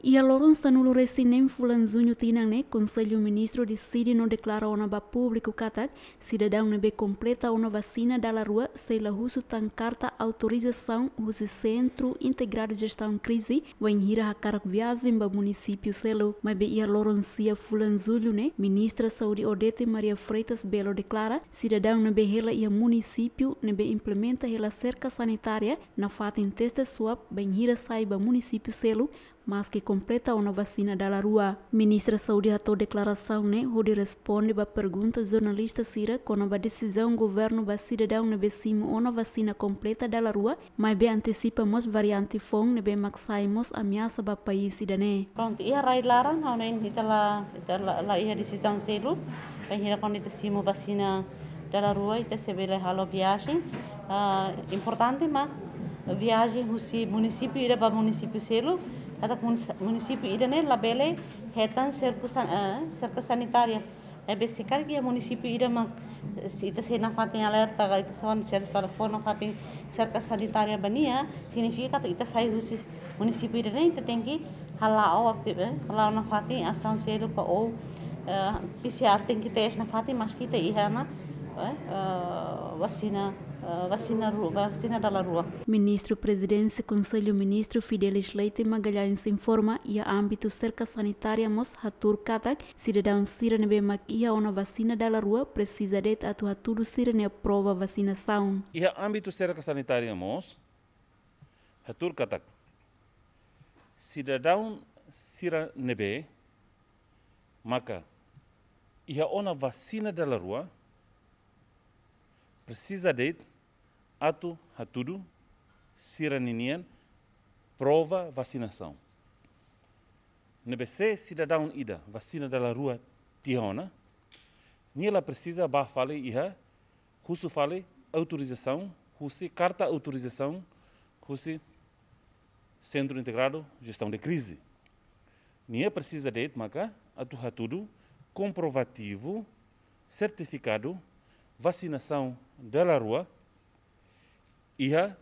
Ialoron sanulu nem fulanzunho né Conselho Ministro decide não declarar onaba público catac, cidadão nebe completa uma vacina da la rua, sei la russo tan carta autorização use Centro Integrado de Gestão Crise, wen a hakarak viagem ba município selo, mabe beia sia fulanzulho, né Ministra Saúde Odete Maria Freitas Belo declara, cidadão nebe hela ia município nebe implementa hela cerca sanitária, na em testa swap, ben hira saiba município selo, mas que completa uma vacina da rua. Ministra Saúde atou declaração, né? Onde responde a pergunta jornalista Cira com a decisão governo da cidadão ne becimo uma vacina completa da rua, mas bem antecipamos variante fong ne bem maxaimos ameaça o país idane. Pronto, ia rai lara, não é? Itala, itala, la ia decisão selo, para a quando vacina da rua, ita se bele halo viagem, ah, importante, mas viagem, o município ira o município selo, Kata munisipi idane labele hetan cerca sanitária. Eh, sanitaria. besicar que é município irama ita eh, se na fatin alerta ga ita son cerca telefono fatin serka sanitaria bania signifika kata ita sai husis município irane ita tenki aktif aktive halao na fatin asan o ko PCR tengki tes na fatin mas kita ihana É? Ah, vacina, ah, vacina, vacina da rua. Ministro Presidente Conselho Ministro Fidelis Leite Magalhães informa e a âmbito cerca sanitária Mos Hatur Katak, cidadão Sirene Bemak e há uma vacina da rua precisa de atuar tudo Sirene aprova vacinação. E a âmbito cerca sanitária Mos Hatur Katak, cidadão Sirene Bemak, e a uma vacina da rua precisa de ato a tudo, siraninian, prova vacinação. NBC cidadão ida, vacina da rua Tijona, nela precisa ba fale iha, russo fale autorização, russo carta autorização, russo Centro Integrado Gestão de Crise. Nia precisa de ato atuha tudo, comprovativo, certificado, vacinação da rua Ia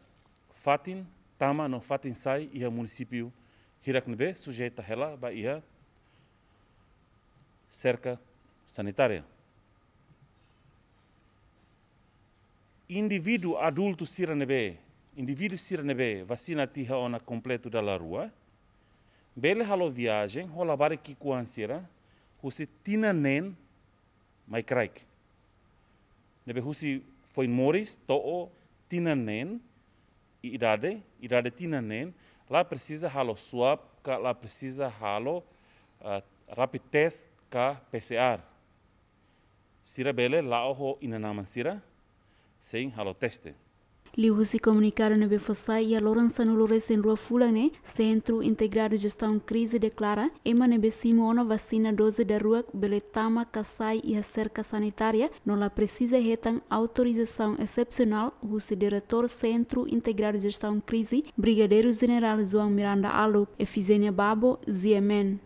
fatin tama não fatin sai ia município Hiraknebe sujeita ela ba ia cerca sanitária. Indivíduo adulto siranebe, indivíduo siranebe vacina tiha ona completo da rua. Bele halo viagem, rola bare ki kuansira, tina nen, mai nebe husi foi moris to to'o tinanen i idade, idade nen lá precisa halo swab, ka lá precisa halo uh, rapid test ka PCR. Sira bele lá oho ina inanaman sira, sem halo teste. Liu se comunicaram na Befosai e a Lourenço no Lourenço em Rua Fulane, Centro Integrado de Gestão Crise declara Ema nebe Simona vacina 12 da rua Beletama, Kassai e a cerca sanitária não la precisa retan autorização excepcional o diretor Centro Integrado de Gestão Crise, Brigadeiro General João Miranda Alup, Efizênia Babo, Ziemen.